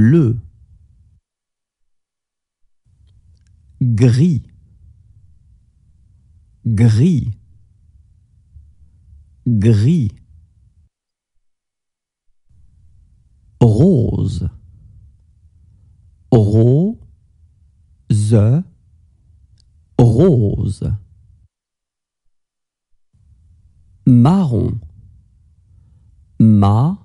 Le gris, gris, gris, rose, rose, rose, marron, ma,